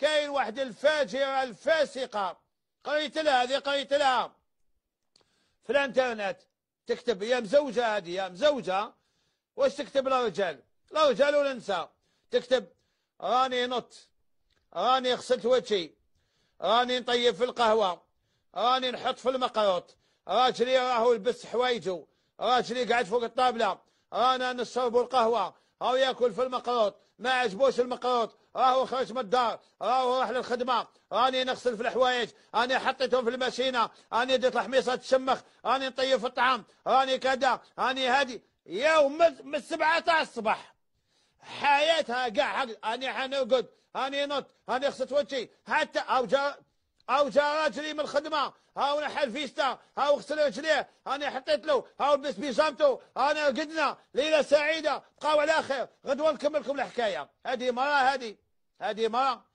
كاين واحد الفاجرة الفاسقة قريت لها هذه قريت لها في الانترنت تكتب يا مزوجة هذه يا مزوجة واش تكتب للرجال للرجال والنساء تكتب راني نط راني غسلت وجهي راني نطيب في القهوة راني نحط في المقروط راجلي راهو لبس حوايجو راجلي قاعد فوق الطابلة رانا نشرب القهوة او ياكل في المقروط ما عجبوش المقروط راهو خرج من الدار راهو راح للخدمه راني نغسل في الحوايج راني حطيتهم في الماشينه راني ديت الحميصه تشمخ راني نطيب في الطعام راني كذا راني هادي يوم من السبعه تاع الصباح حياتها كاع راني حنرقد هاني نط هاني غسلت وجهي حتى او جا هاو جا راجلي من الخدمه هاو نحل فيستا هاو غسل رجليه هاني حطيت له هاو لبس بيجامتو انا رقدنا ليله سعيده بقاو على خير غدوه نكملكم الحكايه هذه مرا هذه هذه مرا